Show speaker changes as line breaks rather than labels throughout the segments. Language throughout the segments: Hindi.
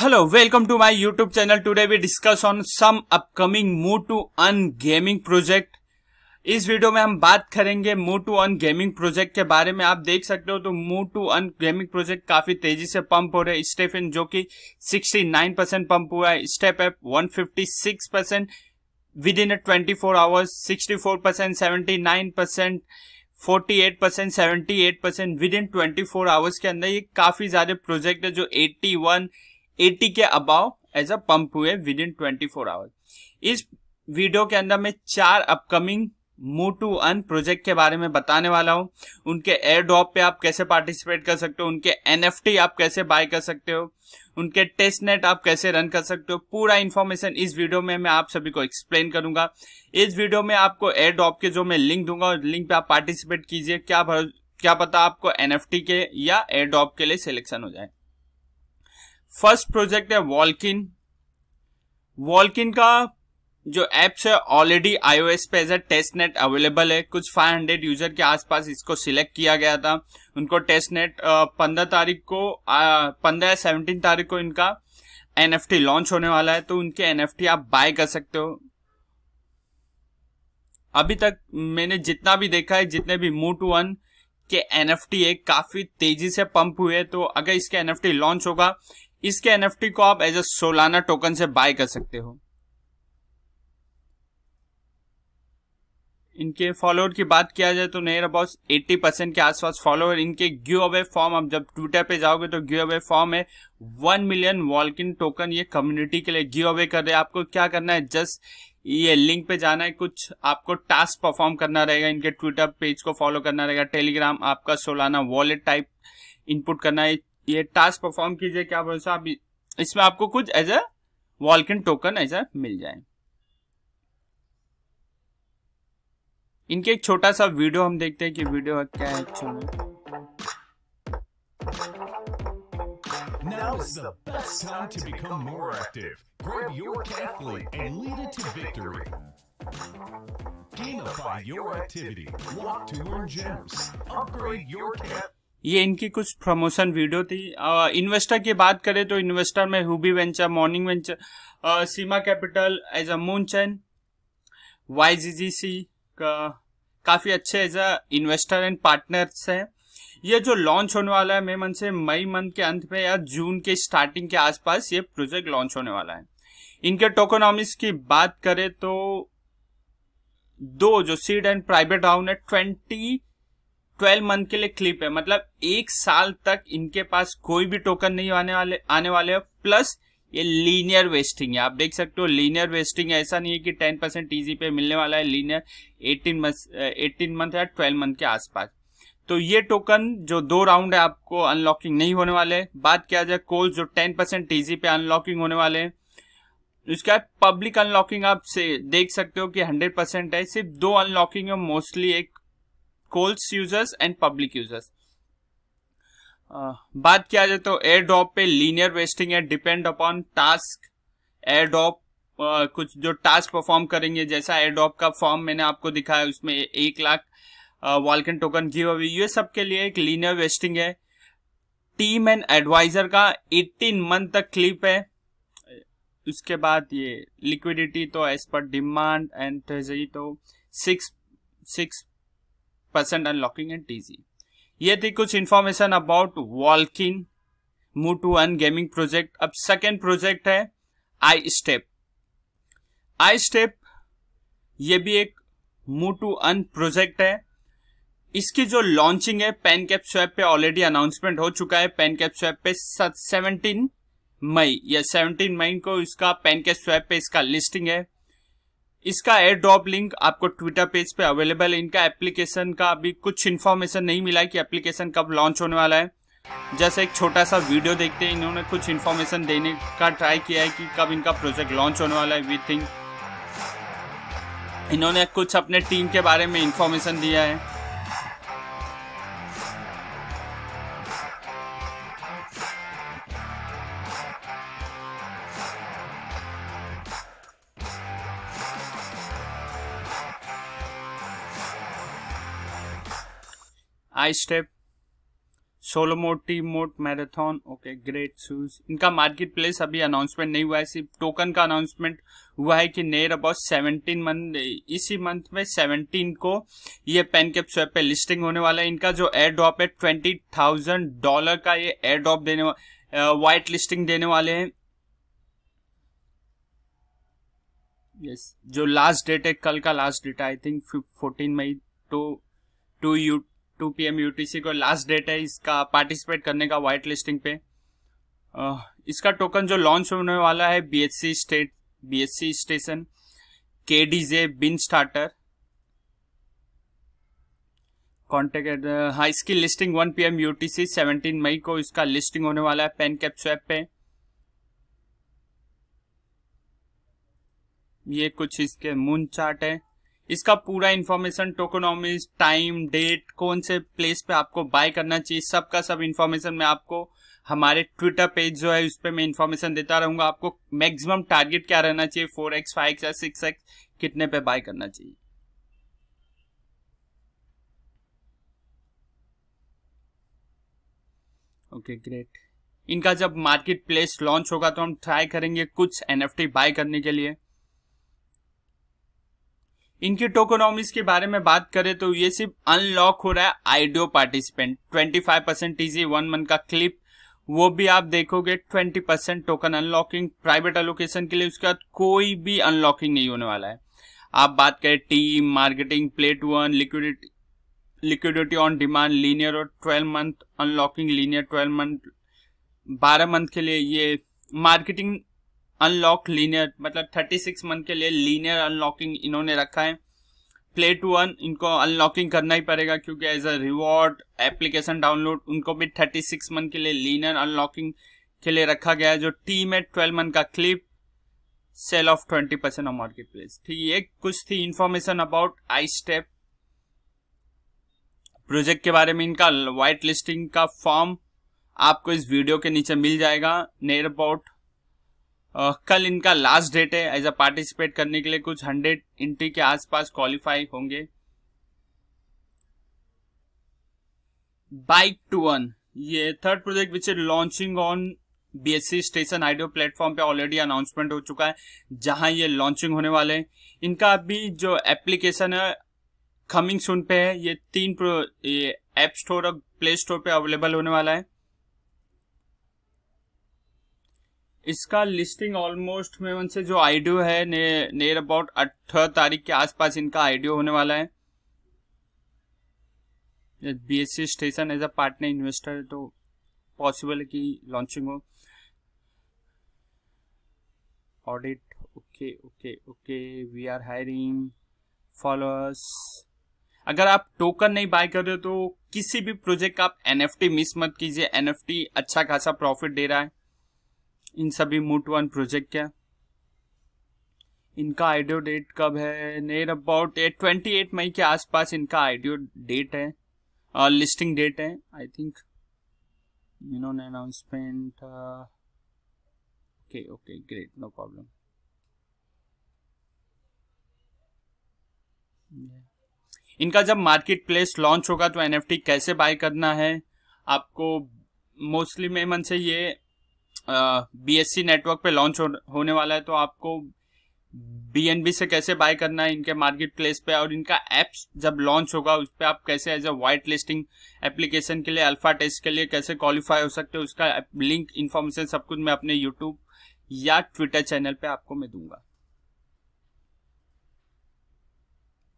Hello welcome to my YouTube channel today we discuss on some upcoming move to earn gaming project इस वीडियो में हम बात करेंगे मू टू अन गेमिंग प्रोजेक्ट के बारे में आप देख सकते हो तो मू टू अन गेमिंग प्रोजेक्ट काफी तेजी से पंप हो रहे हैं स्टेफिन जो कि 69 परसेंट पंप हुआ है step app one percent within twenty four hours sixty four percent seventy nine percent 48 percent seventy eight percent within twenty four hours के अंदर ये काफी ज्यादा प्रोजेक्ट है जो 81 80 के अबाव एज अ पंप हुए विद इन 24 आवर्स इस वीडियो के अंदर मैं चार अपकमिंग मोटू अन प्रोजेक्ट के बारे में बताने वाला हूँ उनके एयर ड्रॉप पे आप कैसे पार्टिसिपेट कर सकते हो उनके एनएफटी आप कैसे बाय कर सकते हो उनके टेस्ट नेट आप कैसे रन कर सकते हो पूरा इन्फॉर्मेशन इस वीडियो में मैं आप सभी को एक्सप्लेन करूंगा इस वीडियो में आपको एयर ड्रॉप के जो मैं लिंक दूंगा उस लिंक पे आप पार्टिसिपेट कीजिए क्या भर, क्या पता आपको एनएफटी के या एयर ड्रॉप के लिए सिलेक्शन हो जाए फर्स्ट प्रोजेक्ट है वॉलकिन वॉलकिन का जो एप्स है ऑलरेडी आईओएस पे as a test net available है कुछ 500 यूजर के आसपास इसको सिलेक्ट किया गया था उनको टेस्ट नेट पंद्रह तारीख को पंद्रह या सेवनटीन तारीख को इनका एन लॉन्च होने वाला है तो उनके एन आप बाय कर सकते हो अभी तक मैंने जितना भी देखा है जितने भी मूट वन के एन एफ टी है काफी तेजी से पंप हुए तो अगर इसके एन एफ टी लॉन्च होगा इसके एन को आप एज ए सोलाना टोकन से बाय कर सकते हो इनके फॉलोअर की बात किया जाए तो नियर अबाउट एट्टी परसेंट के आसपास फॉलोअर इनके गिव अवे फॉर्म आप जब ट्विटर पे जाओगे तो गिव अवे फॉर्म है वन मिलियन वॉल्किन टोकन ये कम्युनिटी के लिए गिव अवे कर रहे हैं आपको क्या करना है जस्ट ये लिंक पे जाना है कुछ आपको टास्क परफॉर्म करना रहेगा इनके ट्विटर पेज को फॉलो करना रहेगा टेलीग्राम आपका सोलाना वॉलेट टाइप इनपुट करना है ये टास्क परफॉर्म कीजिए क्या भरोसा आप इसमें आपको कुछ एज अ वॉल्किन टोकन ऐसा मिल जाए इनके एक छोटा सा वीडियो हम देखते हैं कि वीडियो क्या है एक्चुअल में Now is the best time to become more active. Grab your athlete and lead it to victory. Gamify your activity. Walk to earn gems. Upgrade your cat ये इनकी कुछ प्रमोशन वीडियो थी इन्वेस्टर की बात करें तो इन्वेस्टर में हुबी वेंचर मॉर्निंग वेंचर सीमा capital as a moon chain Y G G C का काफ़ी अच्छे as a investor and partners हैं ये जो लॉन्च होने वाला है मे मंथ से मई मंथ के अंत में या जून के स्टार्टिंग के आसपास ये प्रोजेक्ट लॉन्च होने वाला है इनके टोकोनॉमिक्स की बात करें तो दो जो सीड एंड प्राइवेट राउंड है ट्वेंटी ट्वेल्व मंथ के लिए क्लिप है मतलब एक साल तक इनके पास कोई भी टोकन नहीं आने वाले आने वाले हो प्लस ये लीनियर वेस्टिंग है आप देख सकते हो लीनियर वेस्टिंग ऐसा नहीं है कि टेन परसेंट ईजी पे मिलने वाला है linear eighteen month eighteen month या ट्वेल्व मंथ के आसपास तो ये टोकन जो दो राउंड है आपको अनलॉकिंग नहीं होने वाले बात किया जाए कोल्स जो ten percent T G unlocking होने वाले हैं उसके बाद पब्लिक अनलॉकिंग आप से देख सकते हो कि हंड्रेड परसेंट है सिर्फ दो अनलॉकिंग है मोस्टली एक कोल्स यूजर्स एंड पब्लिक यूजर्स बात किया जाए तो एयर ड्रॉप पे लीनियर वेस्टिंग है depend upon task airdrop कुछ जो टास्क परफॉर्म करेंगे जैसा एयर ड्रॉप का फॉर्म मैंने आपको दिखाया उसमें एक lakh Walken token give away ये सब के लिए एक लीनियर वेस्टिंग है टीम एंड एडवाइजर का 18 मंथ तक क्लिप है उसके बाद ये लिक्विडिटी तो as per demand and treasury तो six six percent unlocking and T G थी कुछ information about Walken move to earn gaming project अब सेकेंड प्रोजेक्ट है आई स्टेप आई स्टेप ये भी एक मू टू अन प्रोजेक्ट है इसकी जो लॉन्चिंग है पेन कैप स्वैप पे ऑलरेडी अनाउंसमेंट हो चुका है पेन कैप स्वैप पे सेवनटीन मई या सेवनटीन मई को इसका पेन कैप स्वैप पे इसका लिस्टिंग है इसका एयर ड्रॉप लिंक आपको ट्विटर पेज पे अवेलेबल है इनका एप्लीकेशन का अभी कुछ इन्फॉर्मेशन नहीं मिला है कि एप्लीकेशन कब लॉन्च होने वाला है जैसे एक छोटा सा वीडियो देखते हैं इन्होंने कुछ इन्फॉर्मेशन देने का ट्राई किया है कि कब इनका प्रोजेक्ट लॉन्च होने वाला है वी थिंक इन्होंने कुछ अपने टीम के बारे में इन्फॉर्मेशन दिया है आई स्टेप सोलोमोटीमोट मैराथन ओके ग्रेट शूज इनका मार्केट प्लेस अभी अनाउंसमेंट नहीं हुआ है सिर्फ टोकन का अनाउंसमेंट हुआ है कि नेर अबाउट सेवनटीन मंथ इसी मंथ में सेवनटीन को ये पेन कैप स्वेप पे लिस्टिंग होने वाला है इनका जो एयर ड्रॉप है ट्वेंटी थाउजेंड डॉलर का ये एयर ड्रॉप देने वाइट लिस्टिंग uh, देने वाले हैं यस yes, जो लास्ट डेट है कल का last date I think fourteen May two two you two P M U T C को लास्ट डेट है इसका पार्टिसिपेट करने का वाइट लिस्टिंग पे इसका टोकन जो लॉन्च होने वाला है B H C state B H C station के D J bin starter contact हाँ इसकी listing one P M U T C seventeen May को इसका लिस्टिंग होने वाला है पेन कैप स्वैप पे ये कुछ इसके मून चार्ट है इसका पूरा इन्फॉर्मेशन टोकोनॉमिक्स टाइम डेट कौन से प्लेस पे आपको बाय करना चाहिए सब का सब इन्फॉर्मेशन मैं आपको हमारे ट्विटर पेज जो है उस पर मैं इन्फॉर्मेशन देता रहूंगा आपको मैक्सिमम टारगेट क्या रहना चाहिए फोर एक्स फाइव एक्स या सिक्स एक्स कितने पे बाय करना चाहिए ओके okay, ग्रेट इनका जब मार्केट प्लेस लॉन्च होगा तो हम ट्राई करेंगे कुछ एनएफटी बाय करने के लिए इनके टोकोनॉमिक्स के बारे में बात करें तो ये सिर्फ अनलॉक हो रहा है IDO participant 25 percent T G one का क्लिप वो भी आप देखोगे 20 percent token unlocking private allocation के लिए उसके बाद कोई भी अनलॉकिंग नहीं होने वाला है आप बात करें team marketing plate one liquidity liquidity on demand linear और twelve month unlocking linear twelve month बारह मंथ के लिए ये मार्केटिंग अनलॉक लीनियर मतलब 36 मंथ के लिए लीनियर अनलॉकिंग इन्होंने रखा है प्ले टू वन इनको अनलॉकिंग करना ही पड़ेगा क्योंकि as a reward application download उनको भी 36 मंथ के लिए लीनियर अनलॉकिंग के लिए रखा गया है जो टीम है ट्वेल्व मंथ का cliff sale of twenty percent of marketplace ठीक है कुछ थी information about I step project के बारे में इनका व्हाइट लिस्टिंग का फॉर्म आपको इस वीडियो के नीचे मिल जाएगा नेर अबाउट Uh, कल इनका लास्ट डेट है एज अ पार्टिसिपेट करने के लिए कुछ हंड्रेड इंट्री के आसपास क्वालिफाई होंगे बाइक टू वन ये third project which is launching on BSC station IDO platform पे ऑलरेडी अनाउंसमेंट हो चुका है जहां ये लॉन्चिंग होने वाले हैं इनका अभी जो एप्लीकेशन है कमिंग सुन पे है ये तीन ये एप स्टोर और प्ले स्टोर पे अवेलेबल होने वाला है इसका लिस्टिंग ऑलमोस्ट में उनसे जो आइडियो है ने, नेर अबाउट अठारह तारीख के आसपास इनका आइडियो होने वाला है B S C station as a partner investor तो पॉसिबल है कि लॉन्चिंग हो audit okay okay okay we are hiring followers अगर आप टोकन नहीं बाय कर रहे हो तो किसी भी प्रोजेक्ट का आप एनएफटी मिस मत कीजिए एनएफटी अच्छा खासा प्रॉफिट दे रहा है इन सभी मूट वन प्रोजेक्ट क्या इनका आइडियो डेट कब है near about eight twenty eight May के आसपास इनका आइडियो डेट है और लिस्टिंग डेट है आई थिंक इन्होंने announcement okay okay great no problem इनका जब मार्केट प्लेस लॉन्च होगा तो एनएफटी कैसे बाय करना है आपको मोस्टली मन से ये बीएससी नेटवर्क पे लॉन्च हो, होने वाला है तो आपको बीएनबी से कैसे बाय करना है इनके मार्केट प्लेस पे और इनका एप्स जब लॉन्च होगा उस पर आप कैसे as a white listing application के लिए अल्फा टेस्ट के लिए कैसे क्वालिफाई हो सकते हो उसका लिंक इन्फॉर्मेशन सब कुछ मैं अपने यूट्यूब या ट्विटर चैनल पे आपको मैं दूंगा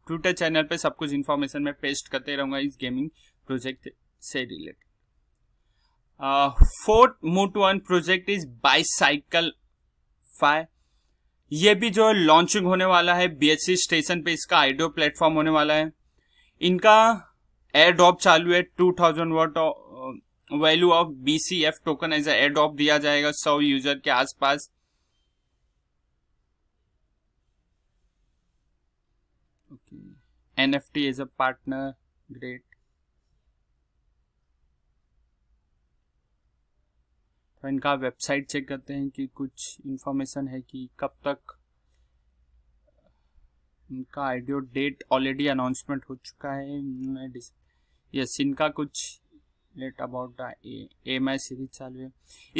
ट्विटर चैनल पे सब कुछ इन्फॉर्मेशन मैं पेस्ट करते रहूंगा इस गेमिंग प्रोजेक्ट से related fourth mote one project is bicycle five ये भी जो लॉन्चिंग होने वाला है बीएचसी स्टेशन पे इसका आइडियो प्लेटफॉर्म होने वाला है इनका एयर ड्रॉप चालू है two thousand worth value of B C F token as air drop दिया जाएगा सौ यूजर के आसपास N F T as a partner great तो इनका वेबसाइट चेक करते हैं कि कुछ इन्फॉर्मेशन है कि कब तक इनका आइडियो डेट ऑलरेडी अनाउंसमेंट हो चुका है यस इनका कुछ late about M I series चालू है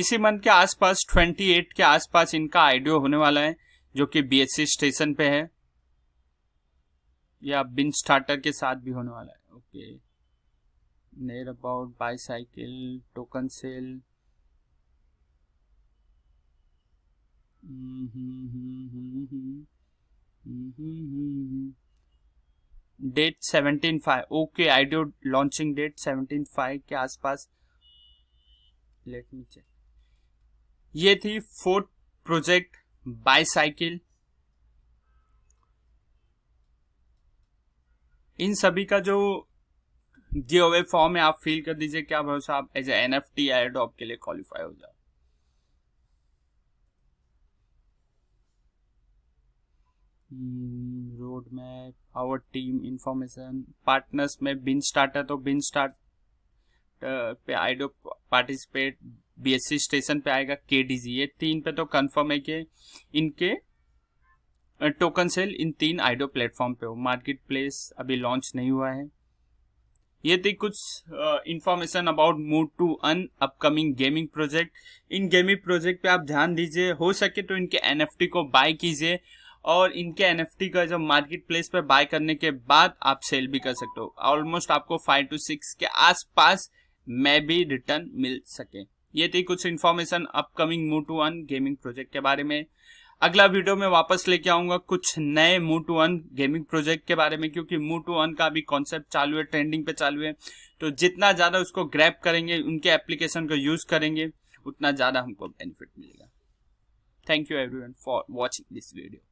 इसी मंथ के आसपास 28 के आसपास इनका आइडियो होने वाला है जो कि बीएससी स्टेशन पे है या बिन स्टार्टर के साथ भी होने वाला है okay near about bicycle token sale date seventeen five okay IDO launching date seventeen five के आसपास लेट मी चेक ये थी फोर्थ प्रोजेक्ट बाईसाइकिल इन सभी का जो गिव अवे फॉर्म है आप फिल कर दीजिए क्या भरोसा आप as N F T air के लिए क्वालिफाई हो जाओ road map our team information partners में बिन स्टार्टर तो बिन स्टार्ट पे आइडो पार्टिसिपेट बीएससी स्टेशन पे आएगा के ये तीन पे तो कंफर्म है कि इनके टोकन सेल इन तीन आइडो प्लेटफॉर्म पे हो मार्केट प्लेस अभी लॉन्च नहीं हुआ है ये थी कुछ information about move to earn upcoming gaming project इन गेमिंग प्रोजेक्ट पे आप ध्यान दीजिए हो सके तो इनके एनएफटी को बाय कीजिए और इनके एन का जब मार्केट प्लेस पर बाय करने के बाद आप सेल भी कर सकते हो ऑलमोस्ट आपको फाइव टू सिक्स के आसपास में भी रिटर्न मिल सके ये थी कुछ information upcoming move to earn gaming project के बारे में अगला वीडियो में वापस लेके आऊंगा कुछ नए मू टू वन गेमिंग प्रोजेक्ट के बारे में क्योंकि मू टू वन का अभी कॉन्सेप्ट चालू है ट्रेंडिंग पे चालू है तो जितना ज़्यादा उसको ग्रैप करेंगे उनके एप्लीकेशन को यूज़ करेंगे उतना ज़्यादा हमको बेनिफिट मिलेगा thank you every for watching this video